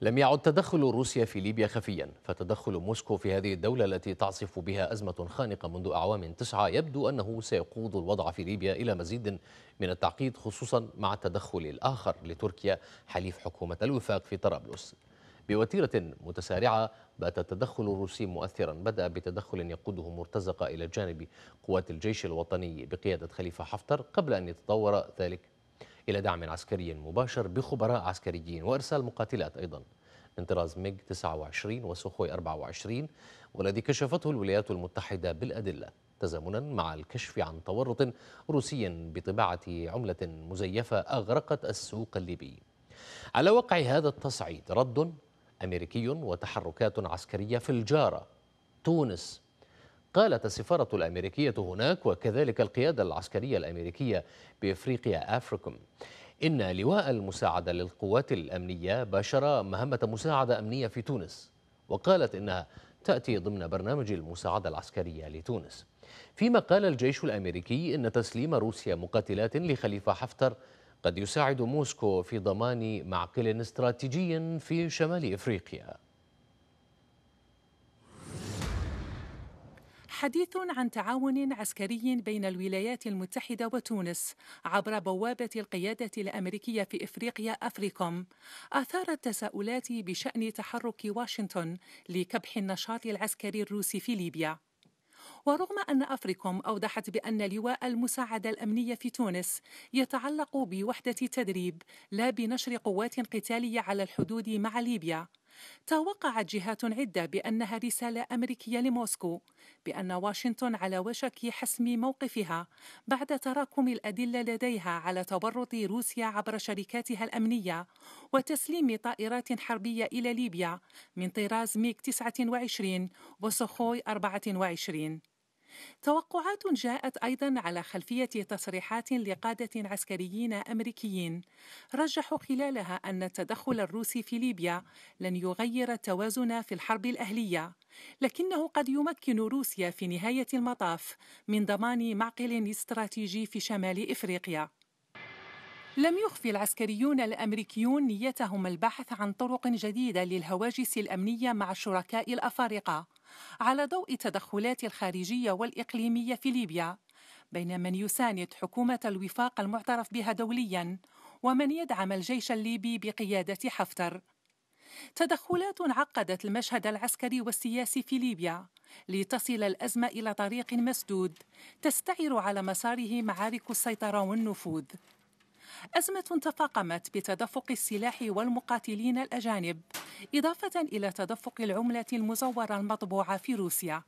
لم يعد تدخل روسيا في ليبيا خفيا فتدخل موسكو في هذه الدولة التي تعصف بها أزمة خانقة منذ أعوام تسعة يبدو أنه سيقود الوضع في ليبيا إلى مزيد من التعقيد خصوصا مع التدخل الآخر لتركيا حليف حكومة الوفاق في طرابلس بوتيرة متسارعة بات التدخل الروسي مؤثرا بدأ بتدخل يقوده مرتزقة إلى جانب قوات الجيش الوطني بقيادة خليفة حفتر قبل أن يتطور ذلك إلى دعم عسكري مباشر بخبراء عسكريين وإرسال مقاتلات أيضا من طراز ميج 29 وسوخوي 24 والذي كشفته الولايات المتحدة بالأدلة تزامنا مع الكشف عن تورط روسي بطباعة عملة مزيفة أغرقت السوق الليبي على وقع هذا التصعيد رد أمريكي وتحركات عسكرية في الجارة تونس قالت السفارة الأمريكية هناك وكذلك القيادة العسكرية الأمريكية بإفريقيا أفريكوم إن لواء المساعدة للقوات الأمنية باشر مهمة مساعدة أمنية في تونس وقالت إنها تأتي ضمن برنامج المساعدة العسكرية لتونس فيما قال الجيش الأمريكي إن تسليم روسيا مقاتلات لخليفة حفتر قد يساعد موسكو في ضمان معقل استراتيجي في شمال إفريقيا حديث عن تعاون عسكري بين الولايات المتحدة وتونس عبر بوابة القيادة الأمريكية في إفريقيا أفريكوم أثار التساؤلات بشأن تحرك واشنطن لكبح النشاط العسكري الروسي في ليبيا ورغم أن أفريكوم أوضحت بأن لواء المساعدة الأمنية في تونس يتعلق بوحدة تدريب لا بنشر قوات قتالية على الحدود مع ليبيا توقعت جهات عدة بأنها رسالة أمريكية لموسكو بأن واشنطن على وشك حسم موقفها بعد تراكم الأدلة لديها على تورط روسيا عبر شركاتها الأمنية وتسليم طائرات حربية إلى ليبيا من طراز ميغ 29 وسخوي 24 توقعات جاءت أيضا على خلفية تصريحات لقادة عسكريين أمريكيين رجحوا خلالها أن التدخل الروسي في ليبيا لن يغير التوازن في الحرب الأهلية لكنه قد يمكن روسيا في نهاية المطاف من ضمان معقل استراتيجي في شمال إفريقيا لم يخفي العسكريون الامريكيون نيتهم البحث عن طرق جديده للهواجس الامنيه مع الشركاء الافارقه على ضوء التدخلات الخارجية والإقليمية في ليبيا بين من يساند حكومة الوفاق المعترف بها دولياً ومن يدعم الجيش الليبي بقيادة حفتر تدخلات عقدت المشهد العسكري والسياسي في ليبيا لتصل الأزمة إلى طريق مسدود تستعر على مساره معارك السيطرة والنفوذ أزمة تفاقمت بتدفق السلاح والمقاتلين الأجانب إضافة إلى تدفق العملة المزورة المطبوعة في روسيا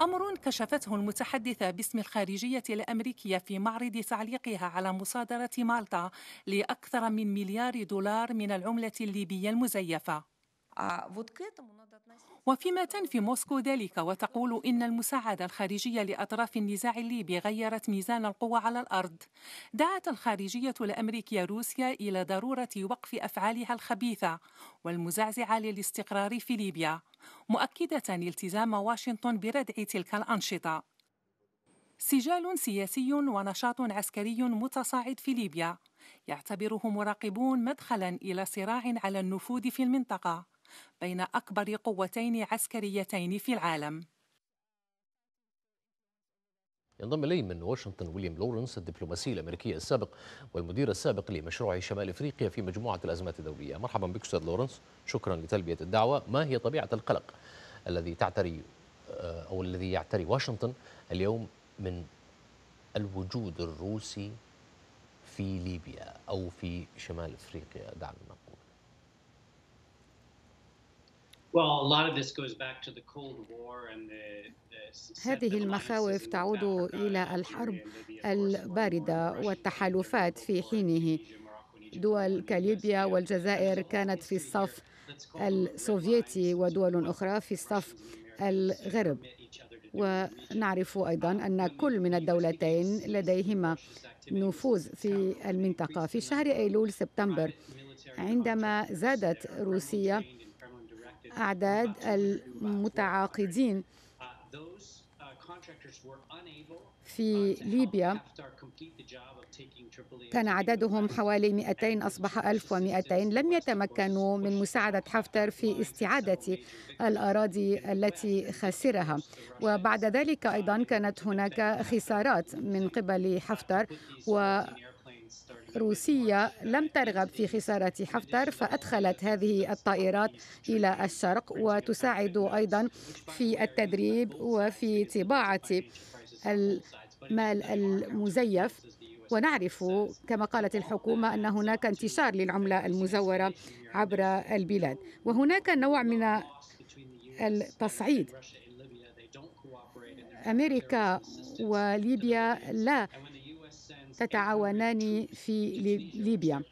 أمر كشفته المتحدثة باسم الخارجية الأمريكية في معرض تعليقها على مصادرة مالطا لأكثر من مليار دولار من العملة الليبية المزيفة وفيما تنفي موسكو ذلك وتقول إن المساعدة الخارجية لأطراف النزاع الليبي غيرت ميزان القوى على الأرض دعت الخارجية الأمريكية روسيا إلى ضرورة وقف أفعالها الخبيثة والمزعزعة للاستقرار في ليبيا مؤكدة التزام واشنطن بردع تلك الأنشطة سجال سياسي ونشاط عسكري متصاعد في ليبيا يعتبره مراقبون مدخلا إلى صراع على النفوذ في المنطقة بين أكبر قوتين عسكريتين في العالم ينضم إلي من واشنطن ويليام لورنس الدبلوماسي الأمريكي السابق والمدير السابق لمشروع شمال إفريقيا في مجموعة الأزمات الدولية مرحبا بك أستاذ لورنس شكرا لتلبية الدعوة ما هي طبيعة القلق الذي تعتري آه، أو الذي يعتري واشنطن اليوم من الوجود الروسي في ليبيا أو في شمال إفريقيا دعنا نقول هذه المخاوف تعود إلى الحرب الباردة والتحالفات في حينه دول كليبيا والجزائر كانت في الصف السوفيتي ودول أخرى في الصف الغرب ونعرف أيضا أن كل من الدولتين لديهما نفوذ في المنطقة في شهر أيلول سبتمبر عندما زادت روسيا أعداد المتعاقدين uh, uh, uh, في ليبيا كان عددهم حوالي 200 أصبح 1200 لم يتمكنوا من مساعدة حفتر في استعادة الأراضي التي خسرها وبعد ذلك أيضا كانت هناك خسارات من قبل حفتر و روسيا لم ترغب في خسارة حفتر فأدخلت هذه الطائرات إلى الشرق وتساعد أيضا في التدريب وفي طباعة المال المزيف ونعرف كما قالت الحكومة أن هناك انتشار للعملة المزورة عبر البلاد وهناك نوع من التصعيد أمريكا وليبيا لا تتعاونان في ليبيا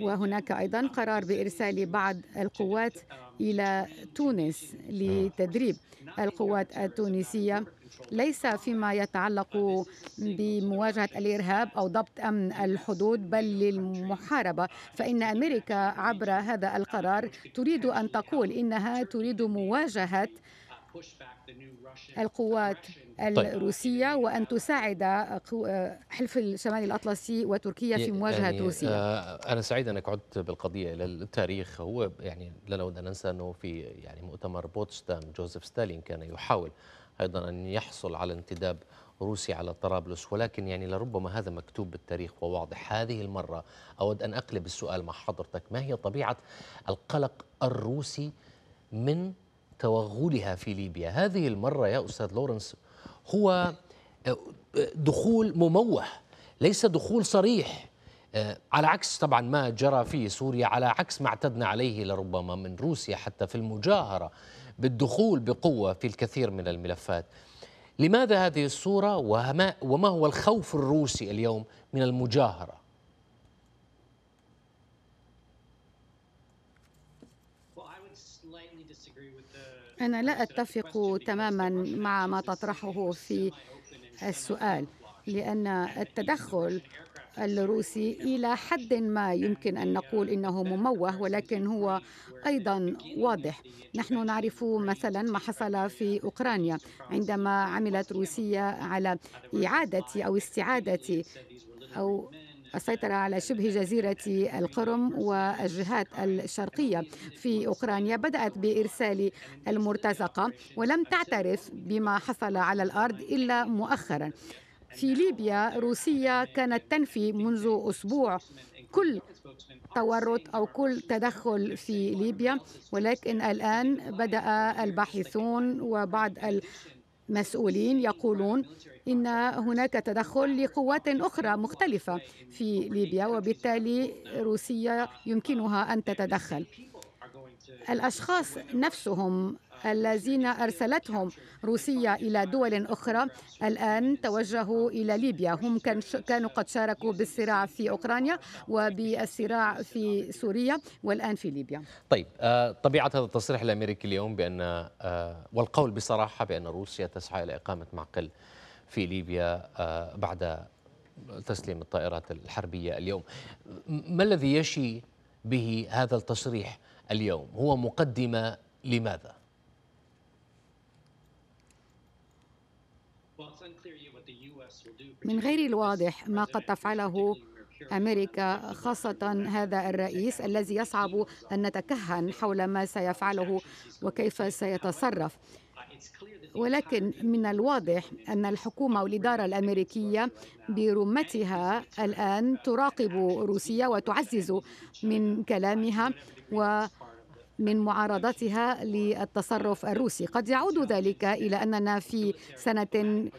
وهناك أيضا قرار بإرسال بعض القوات إلى تونس لتدريب القوات التونسية ليس فيما يتعلق بمواجهة الإرهاب أو ضبط أمن الحدود بل للمحاربة فإن أمريكا عبر هذا القرار تريد أن تقول إنها تريد مواجهة القوات طيب. الروسية وأن تساعد حلف الشمال الأطلسي وتركيا في يعني مواجهة يعني روسيا آه، أنا سعيد أنك عدت بالقضية إلى التاريخ هو يعني لا نود أن ننسى أنه في يعني مؤتمر بوتسدام جوزيف ستالين كان يحاول أيضا أن يحصل على انتداب روسي على طرابلس ولكن يعني لربما هذا مكتوب بالتاريخ وواضح هذه المرة أود أن أقلب السؤال مع حضرتك ما هي طبيعة القلق الروسي من توغلها في ليبيا هذه المرة يا أستاذ لورنس هو آه، دخول مموه ليس دخول صريح آه، على عكس طبعا ما جرى في سوريا على عكس ما اعتدنا عليه لربما من روسيا حتى في المجاهرة بالدخول بقوة في الكثير من الملفات لماذا هذه الصورة وما, وما هو الخوف الروسي اليوم من المجاهرة أنا لا أتفق تماما مع ما تطرحه في السؤال لأن التدخل الروسي إلى حد ما يمكن أن نقول إنه مموه ولكن هو أيضا واضح نحن نعرف مثلا ما حصل في أوكرانيا عندما عملت روسيا على إعادة أو استعادة أو السيطرة على شبه جزيرة القرم والجهات الشرقية في أوكرانيا بدأت بإرسال المرتزقة ولم تعترف بما حصل على الأرض إلا مؤخرا في ليبيا روسيا كانت تنفي منذ أسبوع كل تورط أو كل تدخل في ليبيا ولكن الآن بدأ الباحثون وبعض مسؤولين يقولون ان هناك تدخل لقوات اخرى مختلفه في ليبيا وبالتالي روسيا يمكنها ان تتدخل الاشخاص نفسهم الذين أرسلتهم روسيا إلى دول أخرى الآن توجهوا إلى ليبيا هم كانوا قد شاركوا بالصراع في أوكرانيا وبالصراع في سوريا والآن في ليبيا طيب آه، طبيعة هذا التصريح الأمريكي اليوم بأن آه، والقول بصراحة بأن روسيا تسعى إلى إقامة معقل في ليبيا آه، بعد تسليم الطائرات الحربية اليوم ما الذي يشي به هذا التصريح اليوم هو مقدمة لماذا؟ من غير الواضح ما قد تفعله امريكا خاصه هذا الرئيس الذي يصعب ان نتكهن حول ما سيفعله وكيف سيتصرف ولكن من الواضح ان الحكومه والاداره الامريكيه برمتها الان تراقب روسيا وتعزز من كلامها و من معارضتها للتصرف الروسي قد يعود ذلك إلى أننا في سنة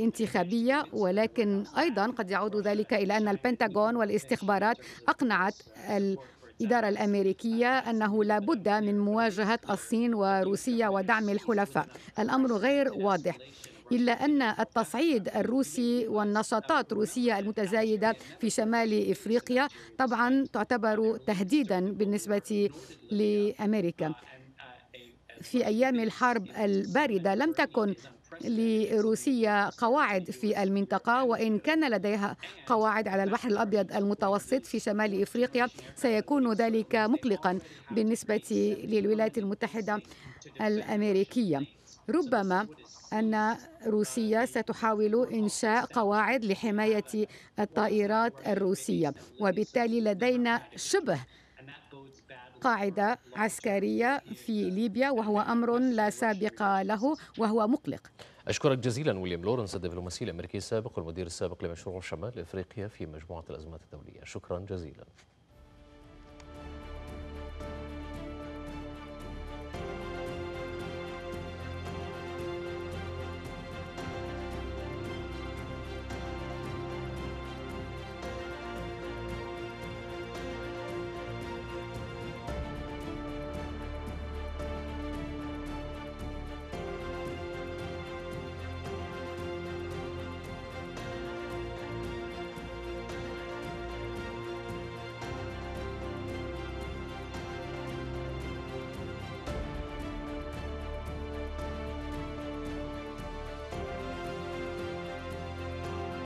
انتخابية ولكن أيضا قد يعود ذلك إلى أن البنتاغون والاستخبارات أقنعت الإدارة الأمريكية أنه لا بد من مواجهة الصين وروسيا ودعم الحلفاء الأمر غير واضح إلا أن التصعيد الروسي والنشاطات الروسية المتزايدة في شمال إفريقيا طبعا تعتبر تهديدا بالنسبة لأمريكا في أيام الحرب الباردة لم تكن لروسيا قواعد في المنطقة وإن كان لديها قواعد على البحر الأبيض المتوسط في شمال إفريقيا سيكون ذلك مقلقا بالنسبة للولايات المتحدة الأمريكية ربما أن روسيا ستحاول إنشاء قواعد لحماية الطائرات الروسية وبالتالي لدينا شبه قاعدة عسكرية في ليبيا وهو أمر لا سابق له وهو مقلق أشكرك جزيلا ويليام لورنس الدبلوماسي الأمريكي السابق والمدير السابق لمشروع شمال إفريقيا في مجموعة الأزمات الدولية شكرا جزيلا